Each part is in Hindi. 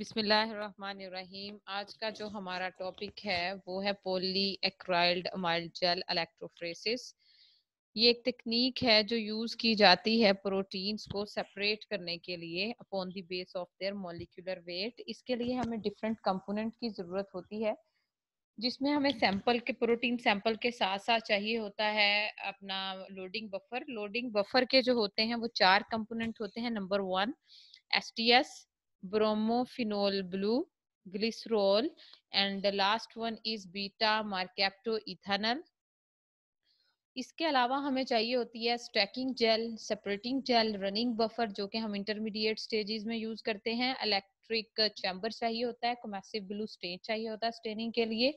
बिस्मिल्लाहिर्रहमानिर्रहीम आज का जो हमारा टॉपिक है वो है poly acrylamide gel electrophoresis ये एक तकनीक है जो यूज़ की जाती है प्रोटीन्स को सेपरेट करने के लिए upon the base of their molecular weight इसके लिए हमें डिफरेंट कंपोनेंट की ज़रूरत होती है जिसमें हमें सैंपल के प्रोटीन सैंपल के साथ साथ चाहिए होता है अपना लोडिंग बफर लोडिंग बफर के जो होते हैं वो चार कंपोनेंट होते हैं number one S T S bromophenol blue, glycerol, and the last one is beta ethanol इसके अलावा हमें चाहिए होती है stacking gel separating gel running buffer जो कि हम इंटरमीडिएट स्टेजेस में यूज करते हैं इलेक्ट्रिक चैम्बर चाहिए होता है कोमेसिव ब्लू स्टेन चाहिए होता है स्टेनिंग के लिए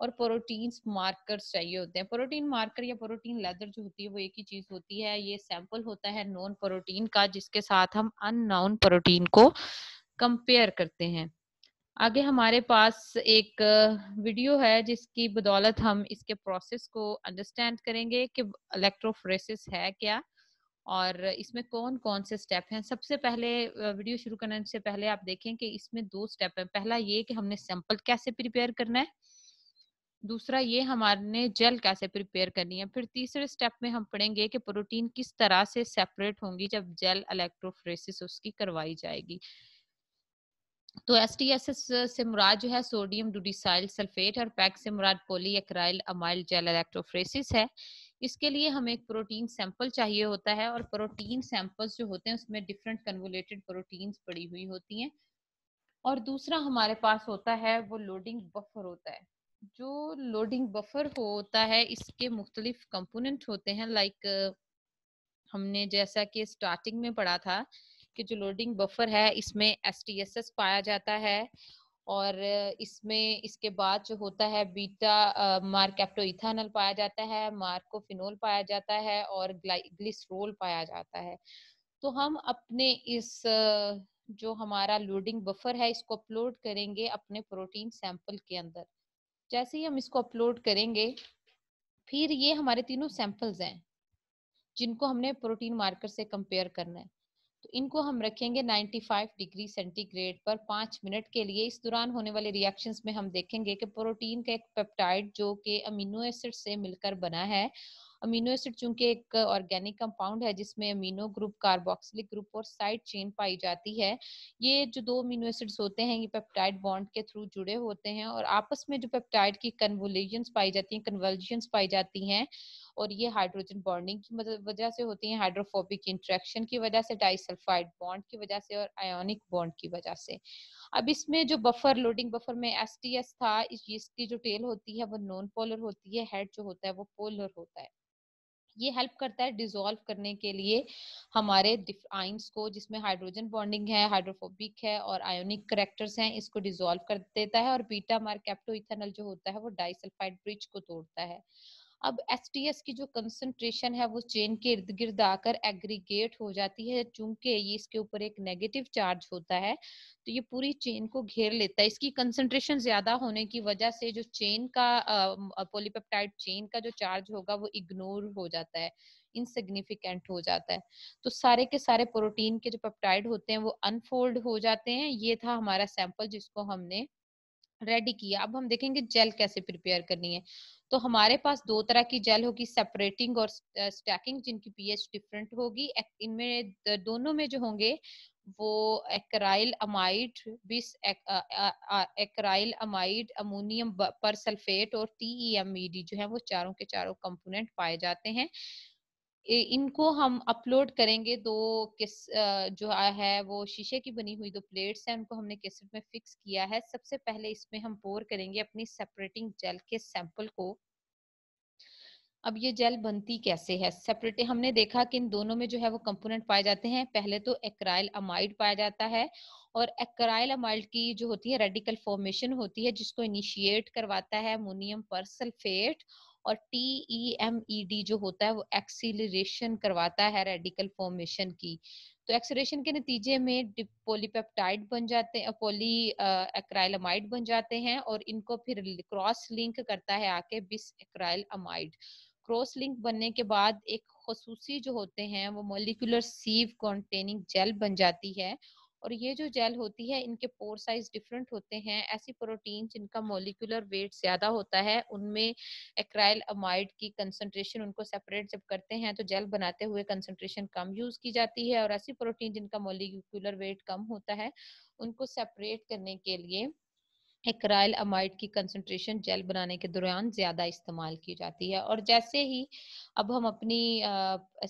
और प्रोटीन मार्कर्स चाहिए होते हैं प्रोटीन मार्कर या प्रोटीन लेदर जो होती है वो एक ही चीज होती है ये सैंपल होता है नॉन प्रोटीन का जिसके साथ हम अननोन प्रोटीन को कंपेयर करते हैं आगे हमारे पास एक वीडियो है जिसकी बदौलत हम इसके प्रोसेस को अंडरस्टैंड करेंगे कि इलेक्ट्रोफ्रेसिस है क्या और इसमें कौन कौन से स्टेप हैं सबसे पहले वीडियो शुरू करने से पहले आप देखें कि इसमें दो स्टेप हैं पहला ये कि हमने सैंपल कैसे प्रिपेयर करना है दूसरा ये हमारे जेल कैसे प्रिपेयर करनी है फिर तीसरे स्टेप में हम पढ़ेंगे कि प्रोटीन किस तरह से सेपरेट होंगी जब जेल इलेक्ट्रोफ्रेसिस उसकी करवाई जाएगी तो एस टी एस एस से मुराद जो है सोडियम डूडिसाइल सल्फेट और पैक से मुराद पोलीक्राइल अमाइल जेल इलेक्ट्रोफ्रेसिस है इसके लिए हमें एक प्रोटीन सैंपल चाहिए होता है और प्रोटीन सैंपल्स जो होते हैं उसमें डिफरेंट कन्वोलेटेड प्रोटीन्स पड़ी हुई होती हैं और दूसरा हमारे पास होता है वो लोडिंग बफर होता है जो लोडिंग बफर होता है इसके मुख्तलिफ कंपोनेंट होते हैं लाइक हमने जैसा कि स्टार्टिंग में पढ़ा था कि जो लोडिंग बफर है इसमें एस टी एस एस पाया जाता है और इसमें इसके बाद जो होता है बीटा मार्केप्टोइथानल पाया जाता है मार्कोफिनोल पाया जाता है और ग्लिसरोल पाया जाता है तो हम अपने इस जो हमारा लोडिंग बफर है इसको अपलोड करेंगे अपने प्रोटीन सैंपल के अंदर जैसे ही हम इसको अपलोड करेंगे फिर ये हमारे तीनों सैंपल्स हैं जिनको हमने प्रोटीन मार्कर से कंपेयर करना है तो इनको हम रखेंगे 95 डिग्री सेंटीग्रेड पर पाँच मिनट के लिए इस दौरान होने वाले रिएक्शंस में हम देखेंगे कि प्रोटीन का एक पेप्टाइड जो कि अमीनो एसिड से मिलकर बना है अमीनो एसिड चूंकि एक ऑर्गेनिक कंपाउंड है जिसमें अमीनो ग्रुप कार्बोक्सिलिक ग्रुप और साइड चेन पाई जाती है ये जो दो अमीनो एसिड्स होते हैं ये पेप्टाइड बॉन्ड के थ्रू जुड़े होते हैं और आपस में जो पेप्टाइड की कन्वोलेजन्स पाई जाती हैं कन्वर्जन्स पाई जाती हैं और ये हाइड्रोजन बॉन्डिंग की वजह से होती है हाइड्रोफोबिक इंट्रेक्शन की वजह से डाइसल्फाइड बॉन्ड की वजह से और आयोनिक बॉन्ड की वजह से अब इसमें जो बफर लोडिंग बफर में एस टी एस था इसकी जो टेल होती है वो नॉन पोलर होती है हेड जो होता है वो पोलर होता है ये हेल्प करता है डिजोल्व करने के लिए हमारे आइंस को जिसमें हाइड्रोजन बॉन्डिंग है हाइड्रोफोबिक है और आयोनिक करेक्टर्स हैं इसको डिजोल्व कर देता है और बीटा मार कैप्टो इथेनॉल जो होता है वो डाइसल्फाइड ब्रिज को तोड़ता है अब एस की जो कंसंट्रेशन है वो चेन के इर्द गिर्द आकर एग्रीगेट हो जाती है चूंकि ये इसके ऊपर एक नेगेटिव चार्ज होता है तो ये पूरी चेन को घेर लेता है इसकी कंसंट्रेशन ज्यादा होने की वजह से जो चेन का पोलिपेप्टाइड चेन का जो चार्ज होगा वो इग्नोर हो जाता है इनसिग्निफिकेंट हो जाता है तो सारे के सारे प्रोटीन के जो पेप्टाइड होते हैं वो अनफोल्ड हो जाते हैं ये था हमारा सैंपल जिसको हमने रेडी किया अब हम देखेंगे जेल कैसे प्रिपेयर करनी है तो हमारे पास दो तरह की जेल होगी सेपरेटिंग और स्टैकिंग जिनकी पीएच डिफरेंट होगी इनमें दोनों में जो होंगे वो acrylamide bis acrylamide ammonium persulphate और टीईएमईडी e e जो है वो चारों के चारों कंपोनेंट पाए जाते हैं इनको हम अपलोड करेंगे दो किस जो है वो शीशे की बनी हुई दो प्लेट्स हैं उनको हमने केसट में फिक्स किया है सबसे पहले इसमें हम पोर करेंगे अपनी सेपरेटिंग जेल के सैंपल को अब ये जेल बनती कैसे है सेपरेट हमने देखा कि इन दोनों में जो है वो कंपोनेंट पाए जाते हैं पहले तो एक्राइल अमाइड पाया जाता है और एक्राइल अमाइड की जो होती है रेडिकल फॉर्मेशन होती है जिसको इनिशिएट करवाता है अमोनियम पर सल्फेट और T E M E D जो होता है वो एक्सीलरेशन करवाता है रेडिकल फॉर्मेशन की तो एक्सीलरेशन के नतीजे में पोलीपेप्टाइड बन जाते हैं पोली एक्राइलामाइड बन जाते हैं और इनको फिर क्रॉस लिंक करता है आके बिस एक्राइल अमाइड क्रॉस लिंक बनने के बाद एक खसूसी जो होते हैं वो मोलिकुलर सीव कॉन्टेनिंग जेल बन जाती है और ये जो जेल होती है इनके पोर साइज डिफरेंट होते हैं ऐसी प्रोटीन जिनका मोलिकुलर वेट ज्यादा होता है उनमें एक्राइल अमाइड की कंसनट्रेशन उनको सेपरेट जब करते हैं तो जेल बनाते हुए कंसनट्रेशन कम यूज की जाती है और ऐसी प्रोटीन जिनका मोलिकुलर वेट कम होता है उनको सेपरेट करने के लिए एक्राइल अमाइड की कंसंट्रेशन जेल बनाने के दौरान ज़्यादा इस्तेमाल की जाती है और जैसे ही अब हम अपनी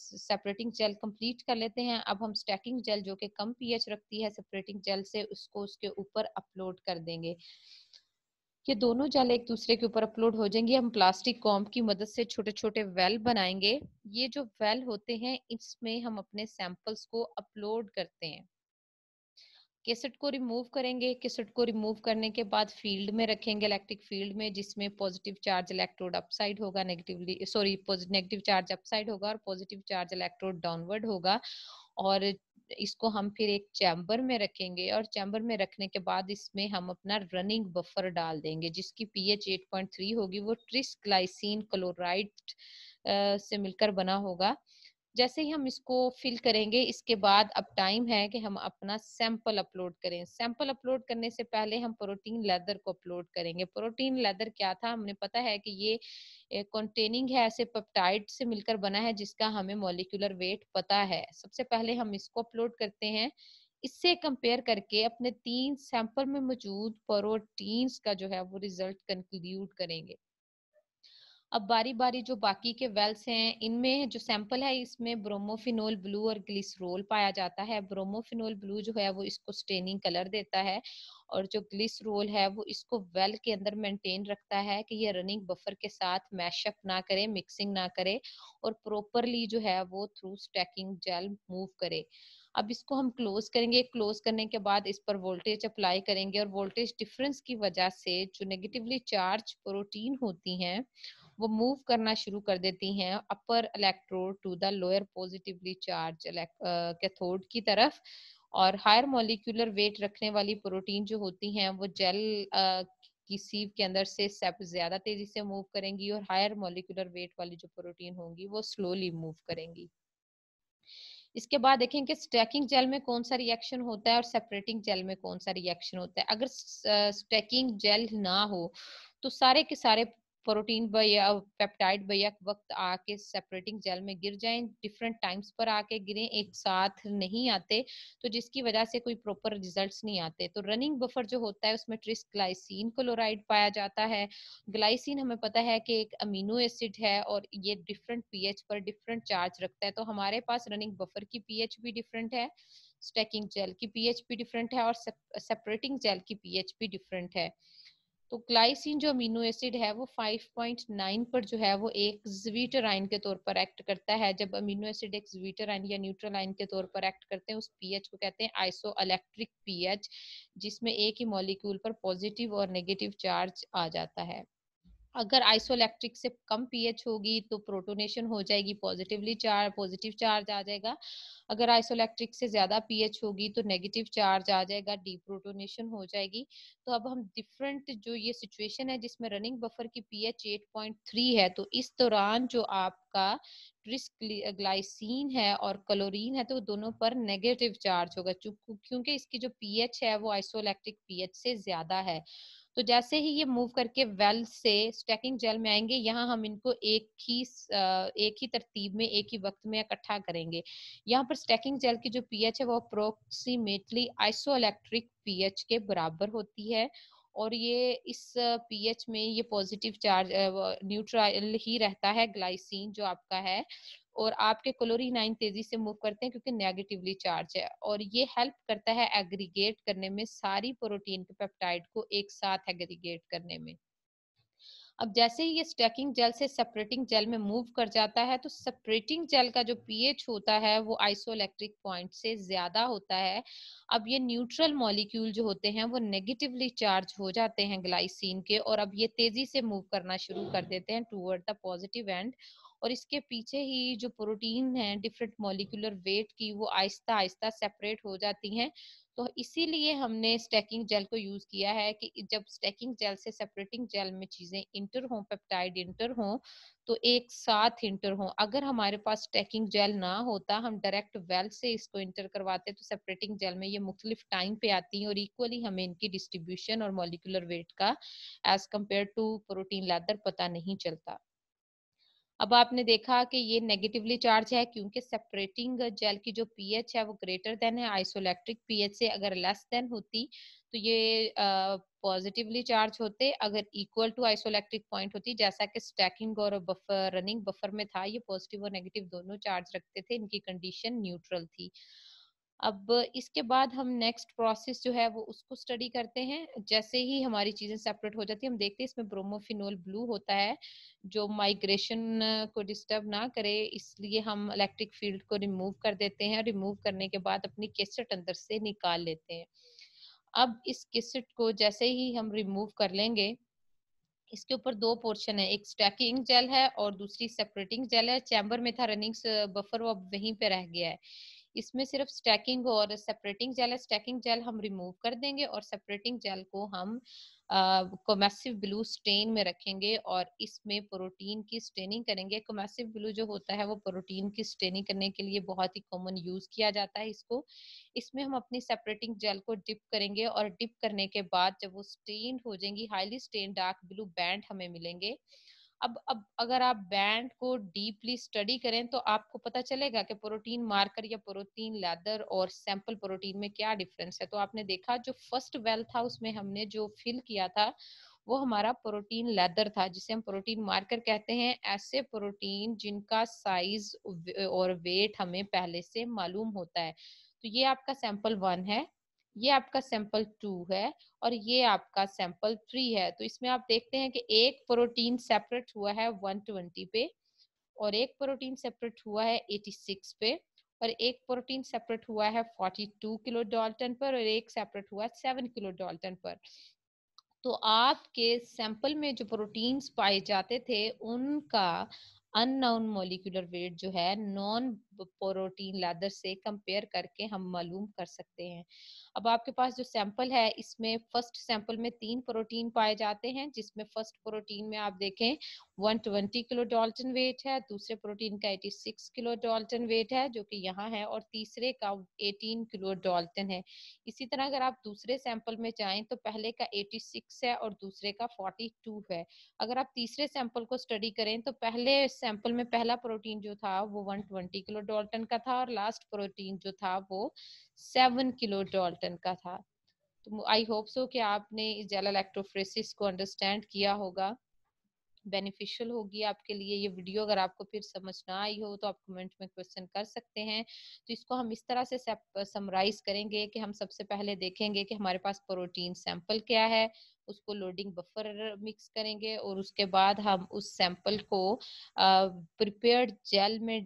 सेपरेटिंग जेल कंप्लीट कर लेते हैं अब हम स्टैकिंग जेल जो कि कम पीएच रखती है सेपरेटिंग जेल से उसको उसके ऊपर अपलोड कर देंगे ये दोनों जेल एक दूसरे के ऊपर अपलोड हो जाएंगे हम प्लास्टिक कॉम्प की मदद से छोटे छोटे वेल बनाएंगे ये जो वेल होते हैं इसमें हम अपने सैंपल्स को अपलोड करते हैं केसेट को रिमूव करेंगे केसेट को रिमूव करने के बाद फील्ड में रखेंगे इलेक्ट्रिक फील्ड में जिसमें पॉजिटिव चार्ज इलेक्ट्रोड अपसाइड होगा negatively sorry negative charge upside होगा और पॉजिटिव चार्ज इलेक्ट्रोड डाउनवर्ड होगा और इसको हम फिर एक चैम्बर में रखेंगे और चैम्बर में रखने के बाद इसमें हम अपना रनिंग बफर डाल देंगे जिसकी पीएच 8.3 होगी वो ट्रिस क्लोराइड से मिलकर बना होगा जैसे ही हम इसको फिल करेंगे इसके बाद अब टाइम है कि हम अपना सैंपल अपलोड करें सैंपल अपलोड करने से पहले हम प्रोटीन लेदर को अपलोड करेंगे प्रोटीन लेदर क्या था हमने पता है कि ये कंटेनिंग है ऐसे पेप्टाइड से मिलकर बना है जिसका हमें मोलिकुलर वेट पता है सबसे पहले हम इसको अपलोड करते हैं इससे कंपेयर करके अपने तीन सैंपल में मौजूद प्रोटीन्स का जो है वो रिजल्ट कंक्लूड करेंगे अब बारी बारी जो बाकी के वेल्स हैं इनमें जो सैंपल है इसमें ब्रोमोफिनोल ब्लू और ग्लिसरोल पाया जाता है ब्रोमोफिनोल ब्लू जो है वो इसको स्टेनिंग कलर देता है और जो ग्लिसरोल है वो इसको वेल के अंदर मेंटेन रखता है कि ये रनिंग बफर के साथ मैशअप ना करे मिक्सिंग ना करे और प्रोपरली जो है वो थ्रू स्टैकिंग जेल मूव करे अब इसको हम क्लोज करेंगे क्लोज करने के बाद इस पर वोल्टेज अप्लाई करेंगे और वोल्टेज डिफरेंस की वजह से जो नेगेटिवली चार्ज प्रोटीन होती हैं वो मूव करना शुरू कर देती हैं upper electrode to the lower positively charge cathode की तरफ और हायर मॉलिक्यूलर वेट रखने वाली प्रोटीन जो होती हैं वो जेल की सीव के अंदर से सेप ज्यादा तेजी से मूव करेंगी और हायर मॉलिक्यूलर वेट वाली जो प्रोटीन होंगी वो स्लोली मूव करेंगी इसके बाद देखें कि स्टैकिंग जेल में कौन सा रिएक्शन होता है और सेपरेटिंग जेल में कौन सा रिएक्शन होता है अगर स्टैकिंग जेल ना हो तो सारे के सारे प्रोटीन ब या पेप्टाइड ब वक्त आके सेपरेटिंग जेल में गिर जाएं डिफरेंट टाइम्स पर आके गिरें एक साथ नहीं आते तो जिसकी वजह से कोई प्रॉपर रिजल्ट्स नहीं आते तो रनिंग बफर जो होता है उसमें ट्रिस ग्लाइसिन क्लोराइड पाया जाता है ग्लाइसिन हमें पता है कि एक अमीनो एसिड है और ये डिफरेंट पी पर डिफरेंट चार्ज रखता है तो हमारे पास रनिंग बफर की पी भी डिफरेंट है स्टैकिंग जेल की पी भी डिफरेंट है और सेपरेटिंग जेल की पी भी डिफरेंट है तो ग्लाइसिन जो अमीनो एसिड है वो 5.9 पर जो है वो एक ज्वीटर आइन के तौर पर एक्ट करता है जब अमीनो एसिड एक ज्वीटर आइन या न्यूट्रल आइन के तौर पर एक्ट करते हैं उस पीएच को कहते हैं आइसो इलेक्ट्रिक पी जिसमें एक ही मॉलिक्यूल पर पॉजिटिव और नेगेटिव चार्ज आ जाता है अगर आइसोलैक्ट्रिक से कम पीएच होगी तो प्रोटोनेशन हो जाएगी पॉजिटिवली चार्ज पॉजिटिव चार्ज आ जाएगा अगर आइसोलैक्ट्रिक से ज्यादा पीएच होगी तो नेगेटिव चार्ज आ जाएगा डी प्रोटोनेशन हो जाएगी तो अब हम डिफरेंट जो ये सिचुएशन है जिसमें रनिंग बफर की पीएच 8.3 है तो इस दौरान जो आपका ट्रिस ग्लाइसिन है और क्लोरीन है तो दोनों पर नेगेटिव चार्ज होगा क्योंकि इसकी जो पीएच है वो आइसोलैक्ट्रिक पीएच से ज्यादा है तो जैसे ही ये मूव करके वेल से स्टैकिंग जेल में आएंगे यहाँ हम इनको एक ही एक ही तरतीब में एक ही वक्त में इकट्ठा करेंगे यहाँ पर स्टैकिंग जेल की जो पीएच है वो अप्रोक्सीमेटली इलेक्ट्रिक पीएच के बराबर होती है और ये इस पीएच में ये पॉजिटिव चार्ज न्यूट्रल ही रहता है ग्लाइसिन जो आपका है और आपके नाइन तेजी से मूव करते हैं क्योंकि नेगेटिवली चार्ज है और ये हेल्प करता है एग्रीगेट करने में सारी प्रोटीन के पेप्टाइड को एक साथ एग्रीगेट करने में अब जैसे ही ये स्टैकिंग जेल से सेपरेटिंग जेल में मूव कर जाता है तो सेपरेटिंग जेल का जो पीएच होता है वो आइसोइलेक्ट्रिक पॉइंट से ज्यादा होता है अब ये न्यूट्रल मॉलिक्यूल जो होते हैं वो नेगेटिवली चार्ज हो जाते हैं ग्लाइसिन के और अब ये तेजी से मूव करना शुरू कर देते हैं टूवर्ड द पॉजिटिव एंड और इसके पीछे ही जो प्रोटीन है डिफरेंट मॉलिक्यूलर वेट की वो आहिस्ता आहिस्ता सेपरेट हो जाती हैं तो इसीलिए हमने स्टैकिंग जेल को यूज किया है कि जब स्टैकिंग जेल से सेपरेटिंग जेल में चीजें इंटर हों पेप्टाइड इंटर हों तो एक साथ इंटर हों अगर हमारे पास स्टैकिंग जेल ना होता हम डायरेक्ट वेल से इसको इंटर करवाते तो सेपरेटिंग जेल में ये मुख्तलिफ टाइम पे आती है और इक्वली हमें इनकी डिस्ट्रीब्यूशन और मोलिकुलर वेट का as compare to protein ladder पता नहीं चलता अब आपने देखा कि ये नेगेटिवली चार्ज है क्योंकि सेपरेटिंग जेल की जो पीएच है वो ग्रेटर देन है आइसोलेक्ट्रिक पीएच से अगर लेस देन होती तो ये पॉजिटिवली uh, चार्ज होते अगर इक्वल टू आइसोलेक्ट्रिक पॉइंट होती जैसा कि स्टैकिंग और बफर रनिंग बफर में था ये पॉजिटिव और नेगेटिव दोनों चार्ज रखते थे इनकी कंडीशन न्यूट्रल थी अब इसके बाद हम नेक्स्ट प्रोसेस जो है वो उसको स्टडी करते हैं जैसे ही हमारी चीजें सेपरेट हो जाती है हम देखते हैं इसमें ब्रोमोफिनोल ब्लू होता है जो माइग्रेशन को डिस्टर्ब ना करे इसलिए हम इलेक्ट्रिक फील्ड को रिमूव कर देते हैं रिमूव करने के बाद अपनी केसेट अंदर से निकाल लेते हैं अब इस केसेट को जैसे ही हम रिमूव कर लेंगे इसके ऊपर दो पोर्शन है एक स्टैकिंग जेल है और दूसरी सेपरेटिंग जेल है चैम्बर में था रनिंग बफर वो अब वहीं पे रह गया है इसमें सिर्फ स्टैकिंग और सेपरेटिंग जेल है स्टैकिंग जेल हम रिमूव कर देंगे और सेपरेटिंग जेल को हम कोमेसिव ब्लू स्टेन में रखेंगे और इसमें प्रोटीन की स्टेनिंग करेंगे कोमेसिव ब्लू जो होता है वो प्रोटीन की स्टेनिंग करने के लिए बहुत ही कॉमन यूज किया जाता है इसको इसमें हम अपनी सेपरेटिंग जेल को डिप करेंगे और डिप करने के बाद जब वो स्टेन हो जाएंगी highly stain dark blue band हमें मिलेंगे अब अब अगर आप बैंड को डीपली स्टडी करें तो आपको पता चलेगा कि प्रोटीन मार्कर या प्रोटीन लैदर और सैंपल प्रोटीन में क्या डिफरेंस है तो आपने देखा जो फर्स्ट वेल था उसमें हमने जो फिल किया था वो हमारा प्रोटीन लेदर था जिसे हम प्रोटीन मार्कर कहते हैं ऐसे प्रोटीन जिनका साइज और वेट हमें पहले से मालूम होता है तो ये आपका सैंपल वन है ये आपका सैंपल टू है और ये आपका सैंपल थ्री है तो इसमें आप देखते हैं कि एक प्रोटीन सेपरेट हुआ है 120 पे और एक प्रोटीन सेपरेट हुआ है 86 पे और एक प्रोटीन सेपरेट हुआ है 42 किलो डॉल्टन पर और एक सेपरेट हुआ है सेवन किलो डॉल्टन पर तो आपके सैंपल में जो प्रोटीन्स पाए जाते थे उनका अननाउन मोलिकुलर वेट जो है नॉन प्रोटीन लैदर से कंपेयर करके हम मालूम कर सकते हैं अब आपके पास जो सैंपल है इसमें फर्स्ट सैंपल में तीन प्रोटीन पाए जाते हैं जिसमें फर्स्ट प्रोटीन में आप देखें 120 किलो डॉल्टन वेट है दूसरे प्रोटीन का 86 किलो डॉल्टन वेट है जो कि यहाँ है और तीसरे का 18 किलो डॉल्टन है इसी तरह अगर आप दूसरे सैंपल में जाए तो पहले का 86 है और दूसरे का 42 है अगर आप तीसरे सैंपल को स्टडी करें तो पहले सैंपल में पहला प्रोटीन जो था वो वन किलो डॉल्टन का था और लास्ट प्रोटीन जो था वो सेवन किलो डॉल्टन का था तो आई होप सो कि आपने इस जेल इलेक्ट्रोफ्रेसिस को अंडरस्टैंड किया होगा बेनिफिशियल होगी आपके लिए ये वीडियो अगर आपको फिर समझ ना आई हो तो आप कमेंट में क्वेश्चन कर सकते हैं तो इसको हम इस तरह से समराइज करेंगे कि हम सबसे पहले देखेंगे कि हमारे पास प्रोटीन सैंपल क्या है उसको लोडिंग बफर मिक्स करेंगे और उसके बाद हम उस सैंपल को प्रिपेयर्ड जेल में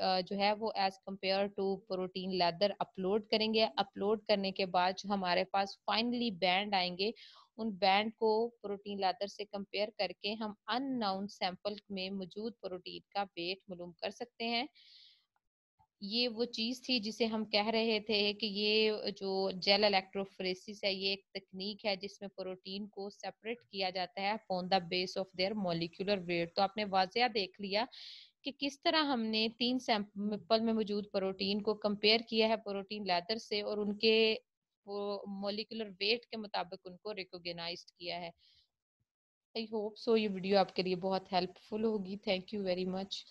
जो है वो as compare to protein ladder upload करेंगे अपलोड करने के बाद जो हमारे पास फाइनली बैंड आएंगे उन बैंड को प्रोटीन लेदर से कंपेयर करके हम अननाउन सैंपल में मौजूद प्रोटीन का वेट मालूम कर सकते हैं ये वो चीज थी जिसे हम कह रहे थे कि ये जो जेल इलेक्ट्रोफ्रेसिस है ये एक तकनीक है जिसमें प्रोटीन को सेपरेट किया जाता है upon the base of their molecular weight तो आपने वाजिया देख लिया कि किस तरह हमने तीन सैंपल में मौजूद प्रोटीन को कंपेयर किया है प्रोटीन लेदर से और उनके वो मोलिकुलर वेट के मुताबिक उनको रिकोगनाइज किया है आई होप सो ये वीडियो आपके लिए बहुत हेल्पफुल होगी थैंक यू वेरी मच